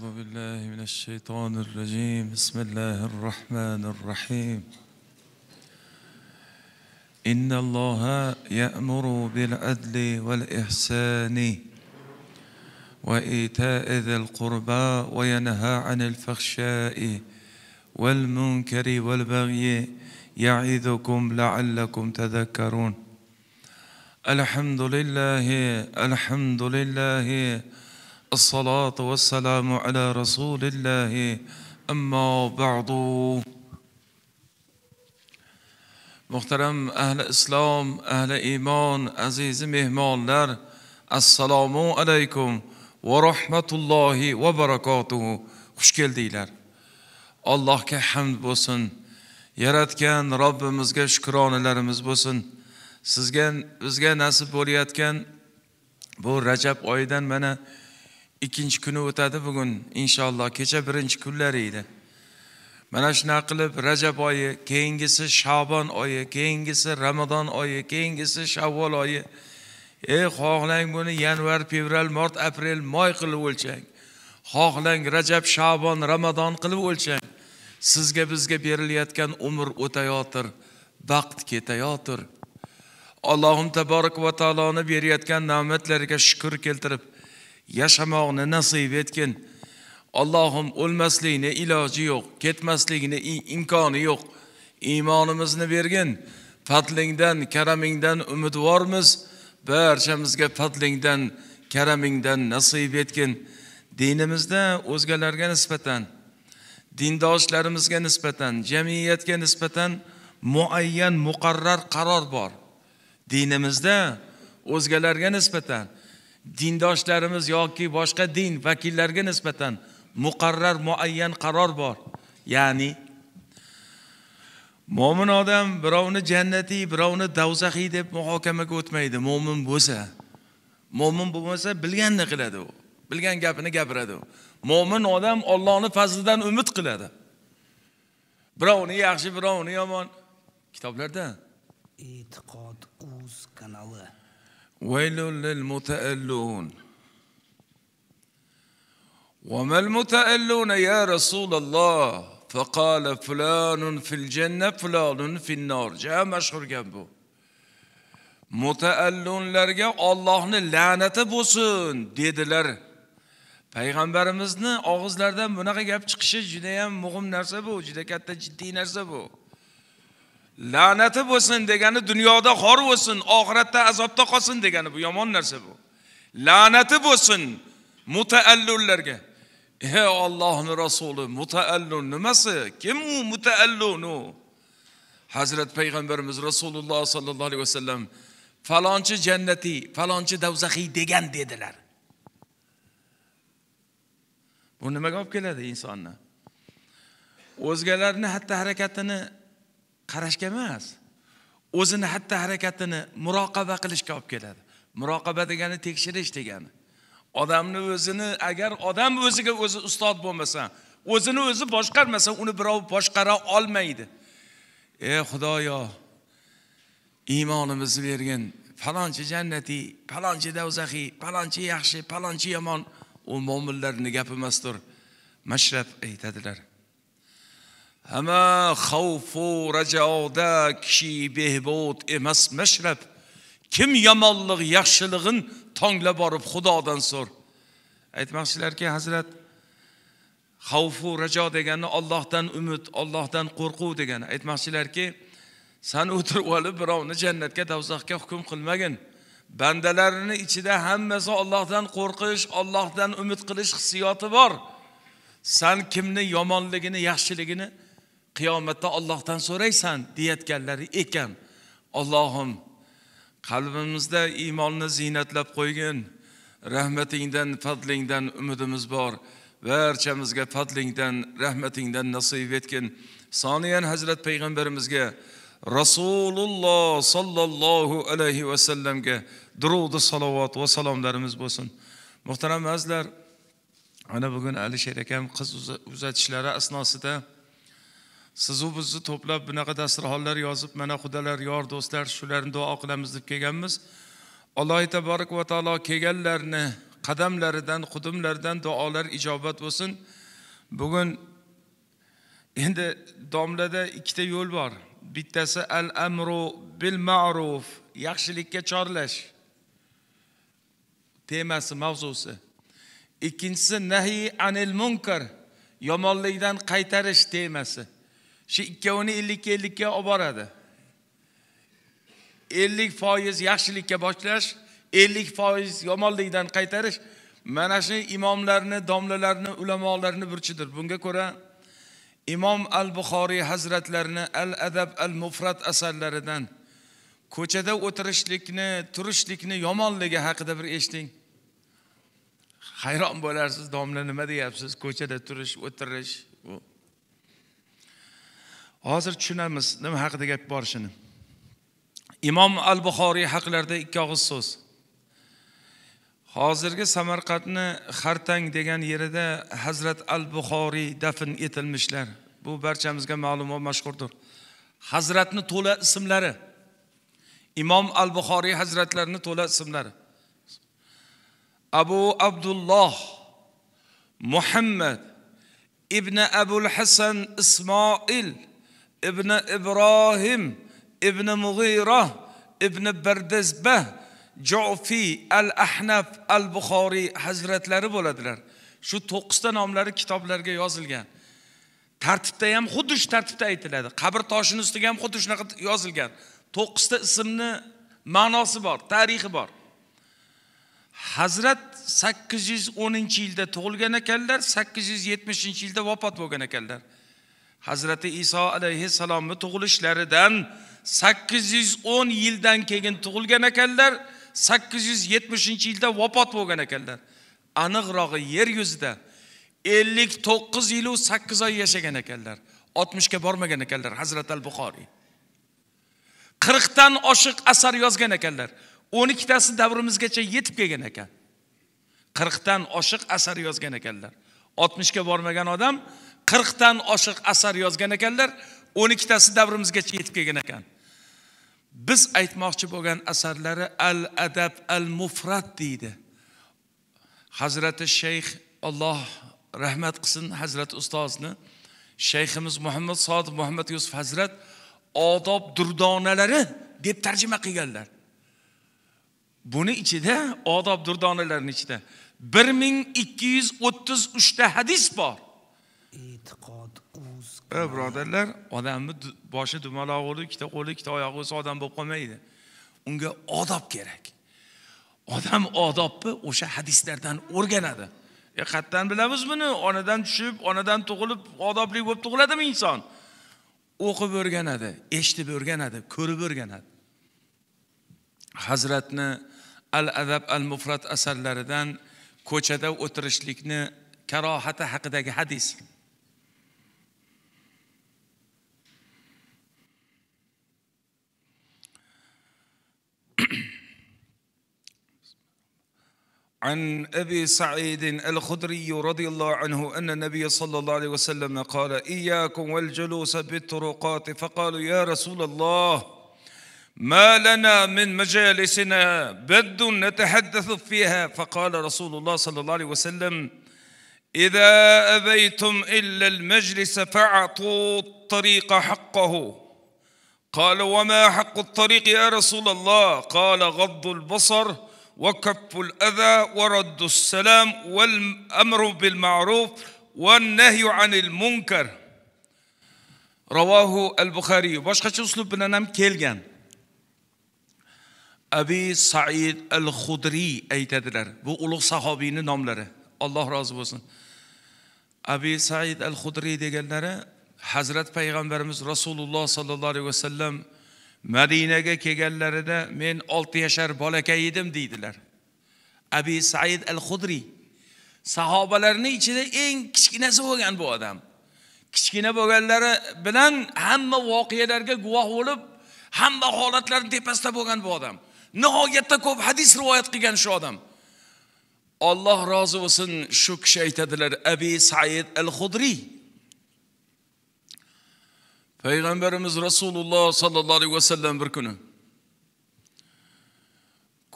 أعوذ بالله من الشيطان الرجيم بسم الله الرحمن الرحيم إن الله يأمر بالعدل والإحسان وإيتاء ذي القربى وينهى عن الفحشاء والمنكر والبغي يعظكم لعلكم تذكرون الحمد لله الحمد لله الصلاة والسلام على رسول الله أما بعد muhtaram ahli islom ahli iymon azizi mehmonlar assalomu alaykum va rahmatullohi va barakotuhu xush keldinglar allohga hamd bo'lsin yaratgan robbimizga shukronalarimiz bo'lsin sizga bizga nasib bo'layotgan bu rajab oyidan mana ikkinchi kuni o'tadi bugun inshaalloh kecha birinchi kunlari edi mana shunaqa qilib rajab oyi keyingisi shabon oyi keyingisi ramazon oyi keyingisi shavvol oyi ey xohlang buni yanvar fevral mart aprel moy qilib o'lchang xohlang rajab shabon ramazon qilib o'lchang sizga bizga berilayotgan umr o'tayotir vaqt ketayotir allohim taborak va taoloni berayotgan ne'matlariga shukur keltirib yashamoqni nasib etgin allohim o'lmaslikni iloji yo'q ketmaslikni imkoni yo'q iymonimizni bergin fadlingdan karamingdan umidvormiz barchamizga fadlingdan karamingdan nasib etgin dinimizda o'zgalarga nisbatan dindoshlarimizga nisbatan jamiyatga nisbatan muayyan muqarrar qaror bor dinimizda o'zgalarga nisbatan dindoshlarimiz yoki boshqa din vakillariga nisbatan muqarrar muayyan qaror bor ya'ni mo'min odam birovni jannatiy birovni davzaxiy deb muhokamaga o'tmaydi mo'min bo'lsa mo'min bo'lmasa bilganini qiladi u bilgan gapini gapiradi u mo'min odam ollohni fazlidan umid qiladi birovni yaxshi birovni yomon kitoblarda e'tiqod uz kanali ويل للمتألون وما المتألون يا رسول الله فقال فلان في الجنة فلان في النار جاء مشهور جنبه mutaallunlarga Allohni la'nati bo'lsin dedilar payg'ambarimizni og'izlaridan bunaqa gap chiqishi juda ham muhim narsa bu juda katta jiddiy narsa bu la'nati bo'lsin degani dunyoda xor bo'lsin oxiratda azobda qolsin degani bu yomon narsa bu la'nati bo'lsin mutaallullarga ey ollohni rasuli mutaallun nimasi kim u mutaallunu hazrat payg'ambarimiz rasululloh sollallohu alayhi vasallam falonchi jannatiy falonchi davzaxiy degan dedilar bu nimaga olib keladi insonni o'zgalarni xatti harakatini qarashga emas o'zini xatti harakatini muroqaba qilishga olib keladi muroqaba degani tekshirish degani odamni o'zini agar odam o'ziga o'zi ustod bo'lmasa o'zini o'zi boshqarmasa uni birov boshqara olmaydi ey xudoyo iymonimizni bergin falonchi jannatiy falonchi davzaxiy falonchi yaxshi falonchi yomon u mo'minlarni gapi emasdir mashrab aytadilar همه خوف و رجاده kishi behbud emas mashrab kim yomonlik yaxshilig'in tonglab borib xudodan so'r aytmoqchilarki hazrat xavfu rajo degani ollohdan umid ollohdan qo'rquv degani aytmoqchilarki san o'tirib olib birovni jannatga do'zaxga hukm qilmagin bandalarini ichida hammasi ollohdan qo'rqish ollohdan umid qilish hissiyoti bor san kimni yomonligini yaxshiligini qiyomatda ollohdan so'raysan deyayotganlari ekan allohim qalbimizda iymonni ziynatlab qo'ygin rahmatingdan fadlingdan umidimiz bor barchamizga fadlingdan rahmatingdan nasib etgin soniyan hazrat payg'ambarimizga rasululloh sollallohu alayhi vasallamga durudi salovat va salomlarimiz bo'lsin muhtaram azizlar ana bugun alisher akam qiz uzatishlari asnosida sizu bizni to'plab bunaqa dasturxonlar yozib mana xudalar yor do'stlar shularni duo qilamiz deb kelganmiz alloh taborak va taolo kelganlarni qadamlaridan qudumlaridan duolar ijobat bo'lsin bugun endi domlada ikkita yo'l bor bittasi al amru bil ma'ruf yaxshilikka chorlash temasi mavzusi ikkinchisi nahi anil munkar yomonlikdan qaytarish temasi shu ikkovini ellikka ellikka olib boradi ellik foiz yaxshilikka boshlash ellik foiz yomonlikdan qaytarish mana shu imomlarni domlalarni ulamolarni burchidir bunga ko'ra imom al buxoriy hazratlarini al adab al mufrat asarlaridan ko'chada o'tirishlikni turishlikni yomonligi haqida bir eshiting hayron bo'larsiz domla nima deyapsiz ko'chada turish o'tirish hozir tushunamiz nima haqida gap borishini imom al buxoriy haqlarida ikki og'iz so'z hozirgi samarqandni xartang degan yerida hazrat al buxoriy dafn etilmishlar bu barchamizga ma'lum va mashhurdir hazratni to'la ismlari imom al buxoriy hazratlarini to'la ismlari abu abdulloh muhammad ibn abul hasan ismoil ibn ibrohim ibn mug'iro ibn bardizba jofiy al ahnaf al buxoriy hazratlari bo'ladilar shu to'qqizta nomlari kitoblarga yozilgan tartibda ham xuddi shu tartibda aytiladi qabr toshini ustiga ham xuddi shunaqa yozilgan to'qqizta ismni ma'nosi bor tarixi bor hazrat sakkiz yuz o'ninchi yilda tug'ilgan ekanlar sakkiz yuz yetmishinchi yilda vafot bo'lgan ekanlar hazrati iso alayhissalomni tug'ilishlaridan sakkiz yuz o'n yildan keyin tug'ilgan ekanlar sakkiz yuz yetmishinchi yilda vafot bo'lgan ekanlar aniqrog'i yer yuzida ellik to'qqiz yilu sakkiz oy yashagan ekanlar oltmishga bormagan ekanlar hazrati al buxoriy qirqdan oshiq asar yozgan ekanlar o'n ikkitasi davrimizgacha yetib kelgan ekan qirqdan oshiq asar yozgan ekanlar oltmishga bormagan odam qirqdan oshiq asar yozgan ekanlar o'n ikkitasi davrimizgacha yetib kelgan ekan biz aytmoqchi bo'lgan asarlari al adab al mufrat deydi hazrati shayx alloh rahmat qilsin hazrati ustozni shayximiz muhammad sodiq muhammad yusuf hazrat odob durdonalari deb tarjima qilganlar buni ichida odob durdonalarini ichida bir ming ikki yuz o'ttiz uchta hadis bor e'tiqod e birodarlar odamni boshi dumaloq bo'lib ikkita qo'li ikkita oyog'i bo'lsa odam bo'lib qolmaydi unga odob kerak odam odobni o'sha hadislardan o'rganadi e qayerdan bilamiz buni onadan tushib onadan tug'ilib odobli bo'lib tug'iladimi inson o'qib o'rganadi eshitib o'rganadi ko'rib o'rganadi hazratni al adab al mufrat asarlaridan ko'chada o'tirishlikni karohati haqidagi hadis عن أبي سعيد الخدري رضي الله عنه أن النبي صلى الله عليه وسلم قال إياكم والجلوس بالطرقات فقالوا يا رسول الله ما لنا من مجالسنا بد نتحدث فيها فقال رسول الله صلى الله عليه وسلم إذا أبيتم إلا المجلس فاعطوا الطريق حقه قال وما حق الطريق يا رسول الله قال غض البصر وكف الاذى ورد السلام والامر بالمعروف والنهي عن المنكر رواه البخاري باشقاچ اسلوب بلن هم келген ابي سعيد الخدري أي ايتادلار بو اولوغ صحابيني ناملاري الله رازي بولسون ابي سعيد الخدري دگنلاري حضرت پیغمبرمز رسول الله صلى الله عليه وسلم سلم madinaga kelganlarida men olti yashar bolakay edim deydilar abi said al hudriy sahobalarni ichida eng kichkinasi bo'lgan bu odam kichkina bo'lganlari bilan hamma voqealarga guvoh bo'lib hamma holatlarni tepasida bo'lgan bu odam nihoyatda ko'p hadis rivoyat qilgan shu odam olloh rozi bo'lsin shu kishi aytadilar abi said al hudriy payg'ambarimiz rasululloh sollallohu alayhi vasallam bir kuni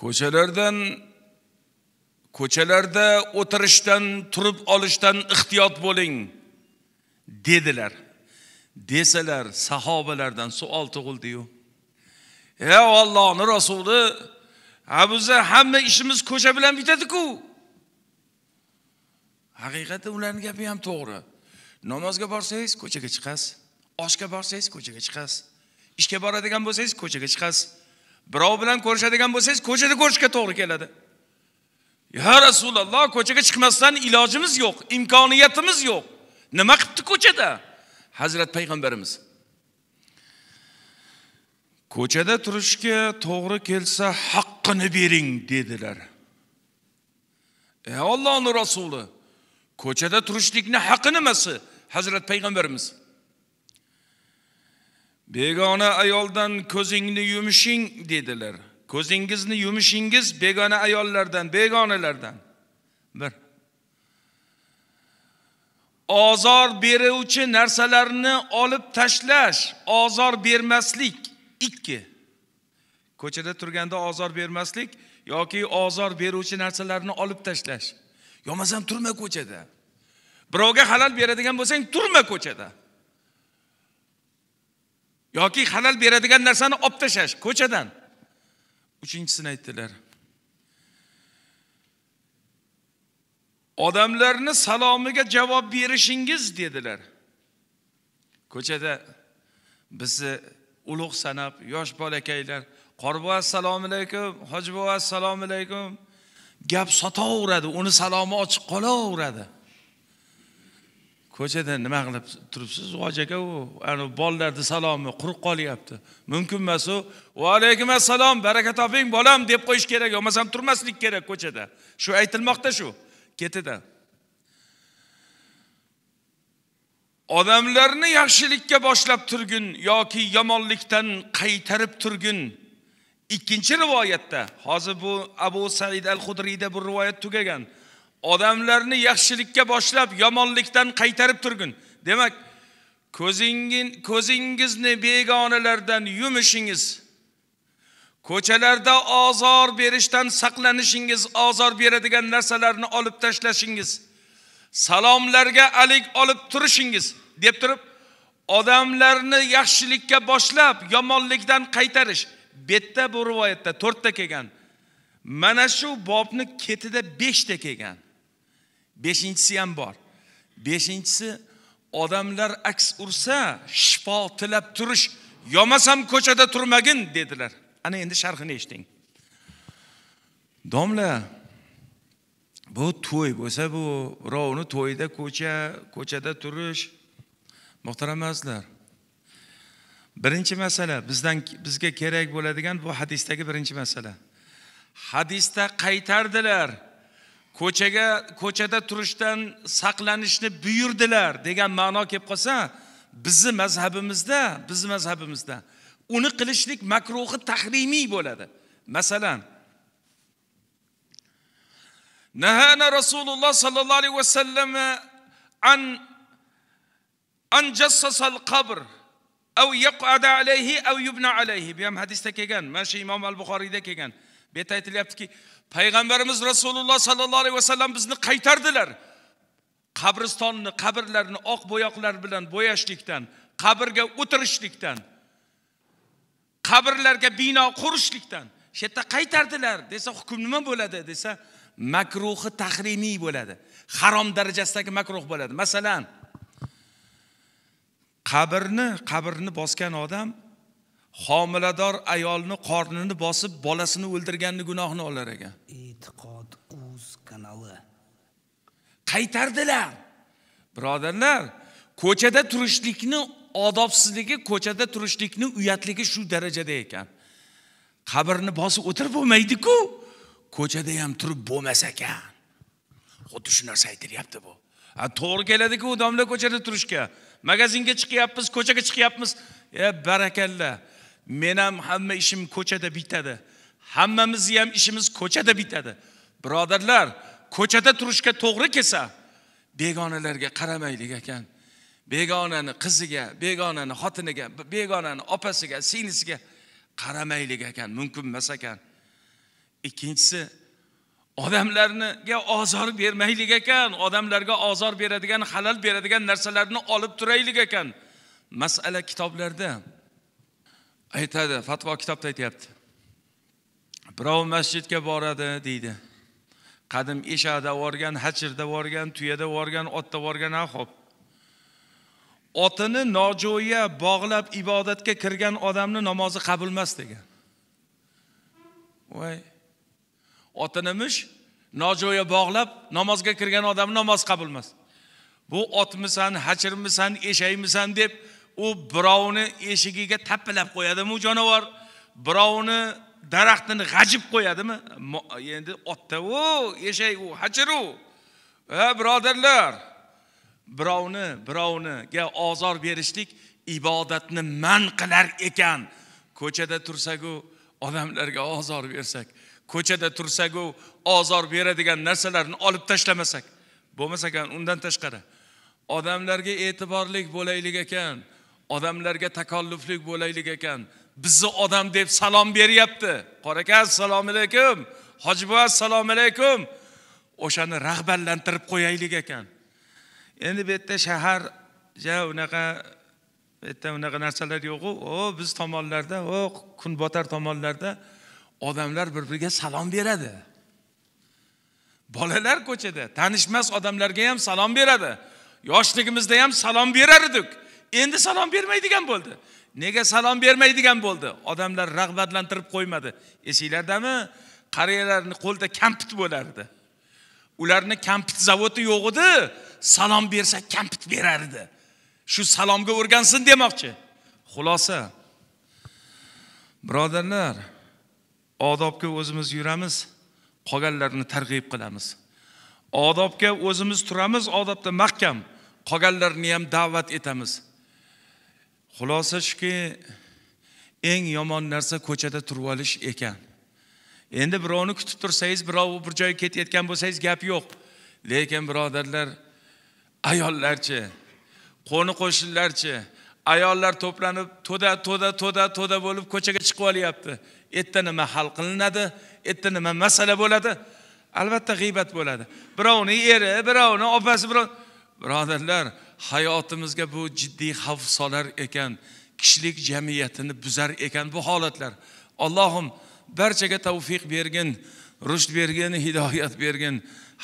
ko'chalardan ko'chalarda o'tirishdan turib olishdan ixtiyot bo'ling dedilar desalar sahobalardan savol tug'ildiyu ey ollohni rasuli ha biza hamma ishimiz ko'cha bilan bitadiku haqiqatda ularni gapi ham to'g'ri namozga borsangiz ko'chaga chiqasiz oshga borsangiz ko'chaga chiqasiz ishga boradigan bo'lsangiz ko'chaga chiqasiz birov bilan ko'rishadigan bo'lsangiz ko'chada ko'rishga to'g'ri keladi yo rasululloh ko'chaga chiqmasdan ilojimiz yo'q imkoniyatimiz yo'q nima qilibdi ko'chada hazrat payg'ambarimiz ko'chada turishga to'g'ri kelsa haqqini bering dedilar ey ollohni rasuli ko'chada turishlikni haqqi nimasi hazrat payg'ambarimiz begona ayoldan ko'zingni yumishing dedilar ko'zingizni yumishingiz begona ayollardan begonalardan bir ozor beruvchi narsalarni olib tashlash ozor bermaslik ikki ko'chada turganda ozor bermaslik yoki ozor beruvchi narsalarni olib tashlash yomasam turma ko'chada birovga halol beradigan bo'lsang turma ko'chada yoki xalal beradigan narsani olib tashlash ko'chadan uchinchisini aytdilar odamlarni salomiga javob berishingiz dedilar ko'chada bizni ulug' sanab yosh bolakaylar qorbobo assalomu alaykum hoji buva assalomu alaykum gap sotaveradi uni salomi ochiq qolaveradi ko'chada nima qilib turibsiz voji aka u ani bolalarni salomi quruq qolyapti mumkin emas u vaalaykum assalom baraka toping bolam deb qo'yish kerak bo'lmasam turmaslik kerak ko'chada shu aytilmoqda shu ketidan odamlarni yaxshilikka boshlab turgin yoki yomonlikdan qaytarib turgin ikkinchi rivoyatda hozir bu abu said al hudriyda bu rivoyat tugagan odamlarni yaxshilikka boshlab yomonlikdan qaytarib turgin demak ko'zingin ko'zingizni begonalardan yumishingiz ko'chalarda ozor berishdan saqlanishingiz ozor beradigan narsalarni olib tashlashingiz salomlarga alik olib turishingiz deb turib odamlarni yaxshilikka boshlab yomonlikdan qaytarish betta bu rivoyatda to'rtta kelgan mana shu bobni ketida beshta kelgan beshinchisi ham bor beshinchisi odamlar aks ursa shifo tilab turish yomasam ko'chada turmagin dedilar ana endi sharhini eshiting domla bu to'y bo'lsa bu birovni to'yida ko'cha ko'chada turish muhtaram azizlar birinchi masala bizdan bizga kerak bo'ladigan bu hadisdagi birinchi masala hadisda qaytardilar ko'chaga ko'chada turishdan saqlanishni buyurdilar degan ma'no kelib qolsa bizni mazhabimizda bizni mazhabimizda uni qilishlik makruhi tahrimiy bo'ladi masalan nahana rasululloh sollallohu alayhi vasallam an an jassasal qabr av yaqada alayhi av yubna alayhi bu ham hadisda kelgan mana shu imom al buxoriyda kelgan bu yerda aytilyaptiki payg'ambarimiz rasululloh sollallohu alayhi vasallam bizni qaytardilar qabristonni qabrlarni oq bo'yoqlar bilan bo'yashlikdan qabrga o'tirishlikdan qabrlarga bino qurishlikdan shu yerda qaytardilar desa hukm nima bo'ladi desa makruhi tahrimiy bo'ladi harom darajasidagi makruh bo'ladi masalan qabrni qabrni bosgan odam homilador ayolni qornini bosib bolasini o'ldirganni gunohini olar ekan e'tiqod uz kanali qaytardilar birodarlar ko'chada turishlikni odobsizligi ko'chada turishlikni uyatligi shu darajada ekan qabrni bosib o'tirib bo'lmaydiku ko'chada ham turib bo'lmas ekan xuddi shu narsa aytilyapti bu to'g'ri keladiku domla ko'chada turishga magazinga chiqyapmiz ko'chaga chiqyapmiz e barakalla men ham hamma ishim ko'chada bitadi hammamizni ham ishimiz ko'chada bitadi birodarlar ko'chada turishga to'g'ri kelsa begonalarga qaramaylik ekan begonani qiziga begonani xotiniga begonani opasiga singlisiga qaramaylik ekan mumkin emas ekan ikkinchisi odamlarga ozor bermaylik ekan odamlarga ozor beradigan halal beradigan narsalarni olib turaylik ekan masala kitoblarda aytadi fatvo kitobda aytyapti birov masjidga boradi deydi qadim eshakda borgan hachirda borgan tuyada borgan otda borgan ha ho'p otini nojo'ya bog'lab ibodatga kirgan odamni namozi qabul emas degan voy otinimish nojo'ya bog'lab namozga kirgan odamni namoz qabul emas bu otmisan hachirmisan eshakmisan deb u birovni eshigiga tappilab qo'yadimi u jonivor birovni daraxtini g'ajib qo'yadimi endi otda u eshak u hachiru u birodarlar birovni birovniga ozor berishlik ibodatni man qilar ekan ko'chada tursaku odamlarga ozor bersak ko'chada tursaku ozor beradigan narsalarni olib tashlamasak bo'lmasa ekan undan tashqari odamlarga e'tiborli bo'laylik ekan odamlarga takalluflik bo'laylik ekan bizni odam deb salom beryapti qora aka assalomu alaykum hoji buva assalomu alaykum o'shani rag'batlantirib qo'yaylik ekan endi bu yerda shahar ja unaqa bu yerda unaqa narsalar yo'qu o biz tomonlarda o kunbotar tomonlarda odamlar bir biriga salom beradi bolalar ko'chada tanishmas odamlarga ham salom beradi yoshligimizda ham salom berar edik endi salom bermaydigan bo'ldi nega salom bermaydigan bo'ldi odamlar rag'batlantirib qo'ymadi esinglardami qariyalarni qo'lida kampit bo'lardi ularni kampit zavodi yo'q edi salom bersa kampit berardi shu salomga o'rgansin demoqchi xulosa birodarlar odobga o'zimiz yuramiz qolganlarni targ'ib qilamiz odobga o'zimiz turamiz odobda mahkam qolganlarni ham da'vat etamiz xulosa shuki eng yomon narsa ko'chada turib olish ekan endi birovni kutib tursangiz birov bir joyga ketayotgan bo'lsangiz gap yo'q lekin birodarlar ayollarchi qo'ni qo'shnilarchi ayollar to'planib to'da to'da to'da to'da bo'lib ko'chaga chiqib olyapti erta nima hal qilinadi erta nima masala bo'ladi albatta g'iybat bo'ladi birovni eri birovni opasi birov birodarlar hayotimizga bu jiddiy xavf solar ekan kishilik jamiyatini buzar ekan bu holatlar allohim barchaga tavfiq bergin rushd bergin hidoyat bergin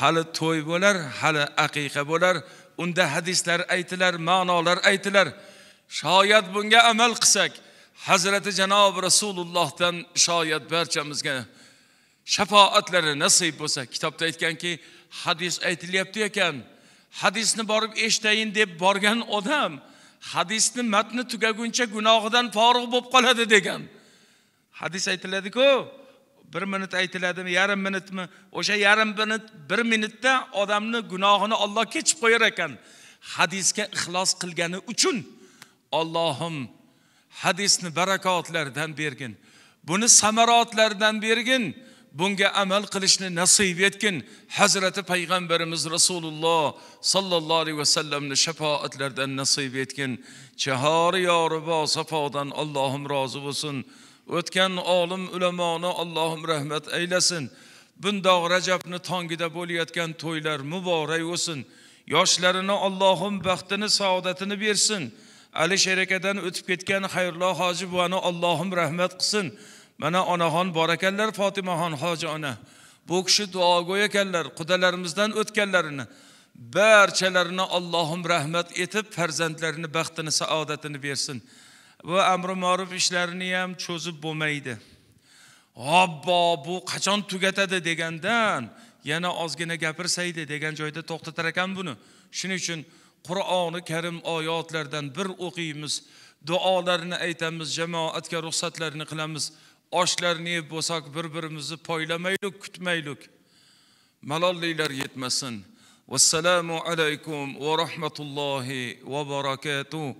hali to'y bo'lar hali aqiqa bo'lar unda hadislar aytilar ma'nolar aytilar shoyat bunga amal qilsak hazrati janob rasulullohdan shoyat barchamizga shafoatlari nasib bo'lsa kitobda aytganki hadis aytilyapti ekan hadisni borib eshitayin deb borgan odam hadisni matni tugaguncha gunohidan forig' bo'lib qoladi degan hadis aytiladiku bir minut aytiladimi yarim minutmi o'sha yarim minut bir minutda odamni gunohini olloh kechib qo'yar ekan hadisga ixlos qilgani uchun ollohim hadisni barakotlardan bergin buni samarotlaridan bergin bunga amal qilishni nasib etgin hazrati payg'ambarimiz rasululloh sollallohu alayhi vasallamni shafoatlaridan nasib etgin chahori yoribo safodan allohim rozi bo'lsin o'tgan olim ulamoni allohim rahmat aylasin bundoq rajabni tongida bo'layotgan to'ylar muborak bo'lsin yoshlarini allohim baxtini saodatini bersin alisher akadan o'tib ketgan xayrullo hoji buvani allohim rahmat qilsin mana onaxon bor ekanlar fotimaxon hoji ona bu kishi duogo'y ekanlar qudalarimizdan o'tganlarini barchalarini allohim rahmat etib farzandlarini baxtini saodatini bersin va amri ma'ruf ishlarini ham cho'zib bo'lmaydi obbo bu qachon tugatadi degandan yana ozgina gapirsaydi degan joyda to'xtatar ekan buni shuning uchun qur'oni karim oyatlardan bir o'qiymiz duolarni aytamiz jamoatga ruxsatlarini qilamiz oshlarni yeb bo'lsak bir birimizni poylamaylik kutmaylik malolliklar yetmasin vassalomu alaykum va rahmatullohi va barakatuh